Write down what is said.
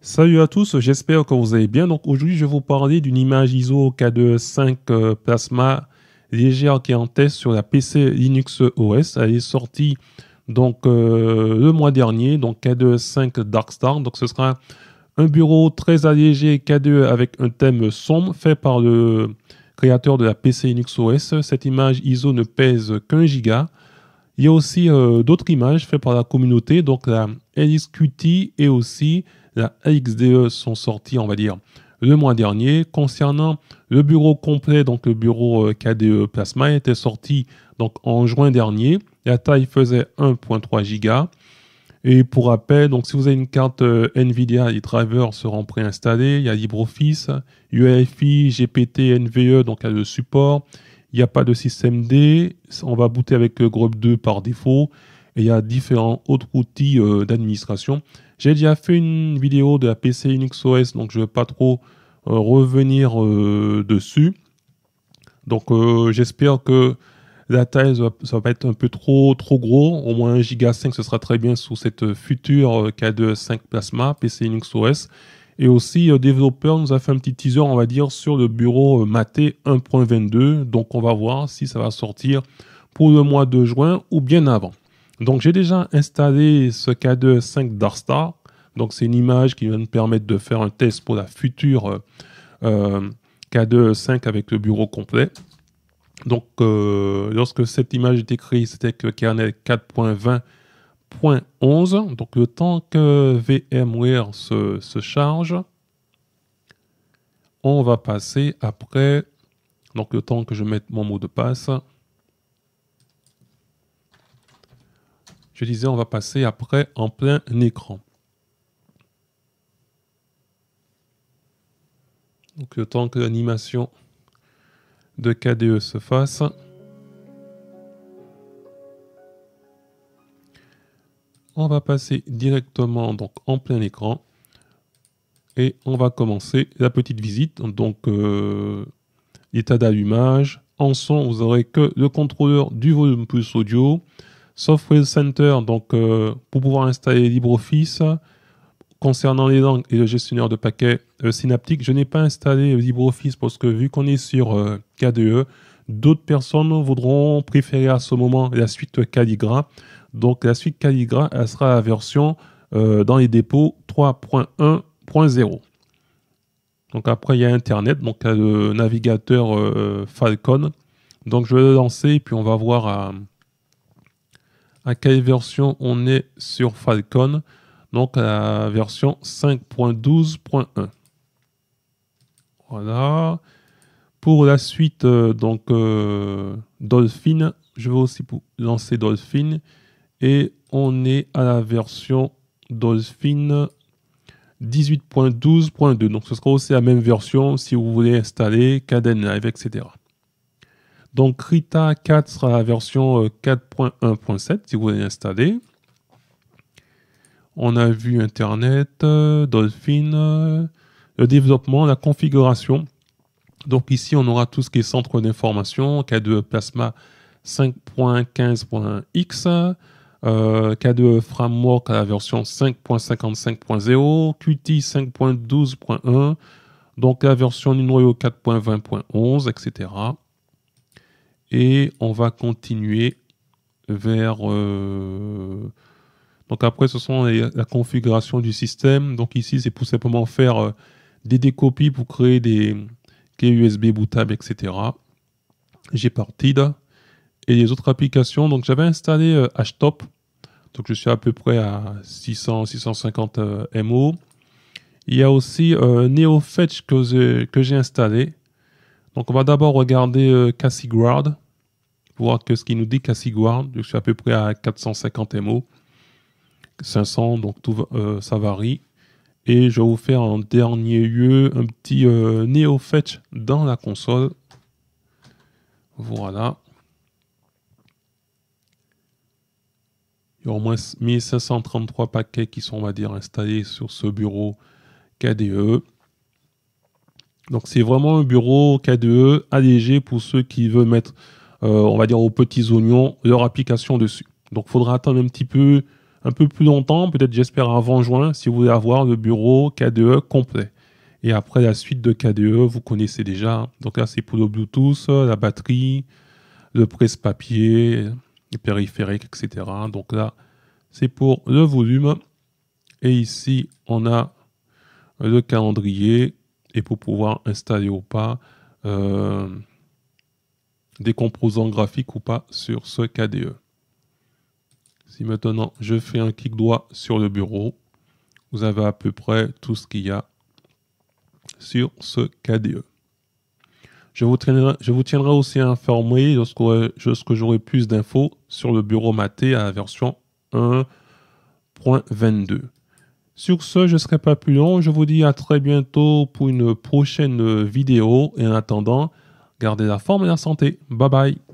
Salut à tous, j'espère que vous allez bien. Donc aujourd'hui, je vais vous parler d'une image ISO K2.5 euh, Plasma légère qui est en test sur la PC Linux OS. Elle est sortie donc euh, le mois dernier, donc K2.5 Darkstar. Donc ce sera un bureau très allégé K2 avec un thème sombre fait par le créateur de la PC Linux OS. Cette image ISO ne pèse qu'un giga. Il y a aussi euh, d'autres images faites par la communauté, donc la LXQT et aussi la AXDE sont sortis, on va dire, le mois dernier. Concernant le bureau complet, donc le bureau euh, KDE Plasma était sorti donc en juin dernier. La taille faisait 1.3 giga. Et pour rappel, donc si vous avez une carte euh, Nvidia, les drivers seront préinstallés. Il y a LibreOffice, UEFI, GPT, NVE, donc il y a le support. Il n'y a pas de système D. On va booter avec euh, Grub 2 par défaut. Et il y a différents autres outils d'administration. J'ai déjà fait une vidéo de la PC Linux OS, donc je ne vais pas trop euh, revenir euh, dessus. Donc euh, j'espère que la taille, ça va être un peu trop, trop gros. Au moins 1 giga 5, ce sera très bien sous cette future k 2 5 Plasma PC Linux OS. Et aussi, le développeur nous a fait un petit teaser, on va dire, sur le bureau MATE 1.22. Donc on va voir si ça va sortir pour le mois de juin ou bien avant. Donc j'ai déjà installé ce k 25 5 Darstar. Donc c'est une image qui va me permettre de faire un test pour la future euh, k 25 avec le bureau complet. Donc euh, lorsque cette image était créée, c'était que kernel 4.20.11. Donc le temps que VMware se, se charge, on va passer après, donc le temps que je mette mon mot de passe, Je disais, on va passer après en plein écran. Donc tant que l'animation de KDE se fasse. On va passer directement donc en plein écran et on va commencer la petite visite. Donc l'état euh, d'allumage. En son, vous aurez que le contrôleur du volume plus audio, Software Center, donc euh, pour pouvoir installer LibreOffice, concernant les langues et le gestionnaire de paquets euh, je n'ai pas installé LibreOffice parce que vu qu'on est sur euh, KDE, d'autres personnes voudront préférer à ce moment la suite Caligra. Donc la suite Caligra, elle sera la version euh, dans les dépôts 3.1.0. Donc après, il y a Internet, donc le navigateur Falcon. Donc je vais le lancer et puis on va voir à quelle version on est sur Falcon, donc la version 5.12.1. Voilà. Pour la suite, euh, donc euh, Dolphin, je vais aussi lancer Dolphin et on est à la version Dolphin 18.12.2. Donc ce sera aussi la même version si vous voulez installer Caden Live, etc. Donc Krita 4 sera la version 4.1.7 euh, si vous voulez l'installer. On a vu Internet, euh, Dolphin, euh, le développement, la configuration. Donc ici, on aura tout ce qui est centre d'information, K2 e Plasma 5.15.x, euh, k e Framework à la version 5.55.0, Qt 5.12.1, donc la version noyau 4.20.11, etc. Et on va continuer vers... Euh, donc après, ce sont la configuration du système. Donc ici, c'est pour simplement faire euh, des décopies pour créer des clés USB bootables, etc. J'ai parti et les autres applications. Donc j'avais installé HTOP. Euh, donc je suis à peu près à 600-650 MO. Il y a aussi NeoFetch que j'ai installé. Donc on va d'abord regarder voir que ce qu'il nous dit Casiguard, je suis à peu près à 450 MO, 500, donc tout, euh, ça varie. Et je vais vous faire en dernier lieu un petit euh, néo Neo Fetch dans la console. Voilà. Il y a au moins 1533 paquets qui sont, on va dire, installés sur ce bureau KDE. Donc c'est vraiment un bureau KDE allégé pour ceux qui veulent mettre euh, on va dire, aux petits oignons leur application dessus. Donc, il faudra attendre un petit peu, un peu plus longtemps, peut-être j'espère avant juin, si vous voulez avoir le bureau KDE complet. Et après la suite de KDE, vous connaissez déjà. Donc là, c'est pour le Bluetooth, la batterie, le presse-papier, les périphériques, etc. Donc là, c'est pour le volume. Et ici, on a le calendrier et pour pouvoir installer ou pas euh, des composants graphiques ou pas sur ce KDE. Si maintenant je fais un clic droit sur le bureau, vous avez à peu près tout ce qu'il y a sur ce KDE. Je vous, tiendrai aussi informé lorsque, lorsque j'aurai plus d'infos sur le bureau maté à la version 1.22. Sur ce, je ne serai pas plus long. Je vous dis à très bientôt pour une prochaine vidéo. Et en attendant, Gardez la forme et la santé. Bye bye